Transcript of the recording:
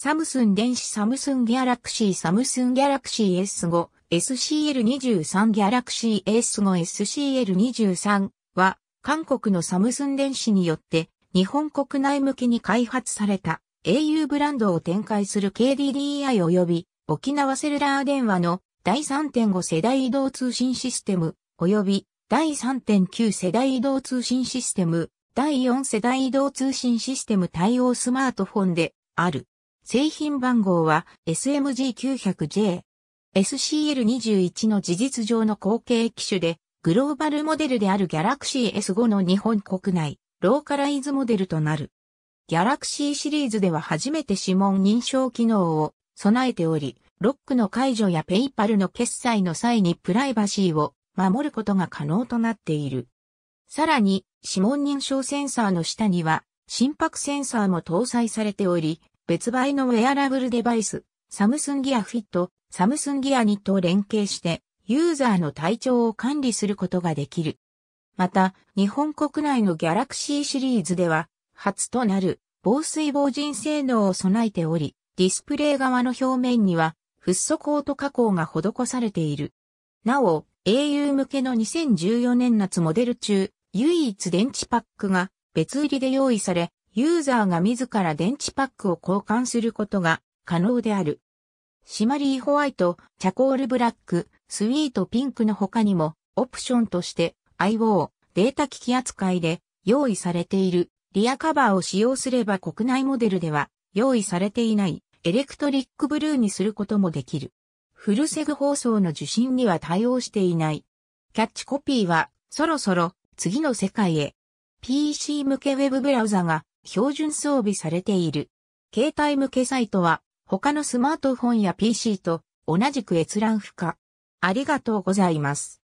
サムスン電子サムスンギャラクシーサムスンギャラクシー S5、SCL23 ギャラクシー S5 SCL23 は、韓国のサムスン電子によって、日本国内向けに開発された au ブランドを展開する KDDI 及び沖縄セルラー電話の第3.5世代移動通信システム及び第3.9世代移動通信システム第4世代移動通信システム対応スマートフォンである。製品番号は SMG900J。SCL21 の事実上の後継機種で、グローバルモデルであるギャラクシー S5 の日本国内、ローカライズモデルとなる。ギャラクシーシリーズでは初めて指紋認証機能を備えており、ロックの解除やペイパルの決済の際にプライバシーを守ることが可能となっている。さらに、指紋認証センサーの下には、心拍センサーも搭載されており、別売のウェアラブルデバイス、サムスンギアフィット、サムスンギアニと連携して、ユーザーの体調を管理することができる。また、日本国内のギャラクシーシリーズでは、初となる防水防塵性能を備えており、ディスプレイ側の表面には、フッ素コート加工が施されている。なお、au 向けの2014年夏モデル中、唯一電池パックが別売りで用意され、ユーザーが自ら電池パックを交換することが可能である。シマリーホワイト、チャコールブラック、スイートピンクの他にも、オプションとして IO データ機器扱いで用意されているリアカバーを使用すれば国内モデルでは用意されていないエレクトリックブルーにすることもできる。フルセグ放送の受信には対応していない。キャッチコピーはそろそろ次の世界へ。PC 向けウェブブラウザが標準装備されている。携帯向けサイトは他のスマートフォンや PC と同じく閲覧不可。ありがとうございます。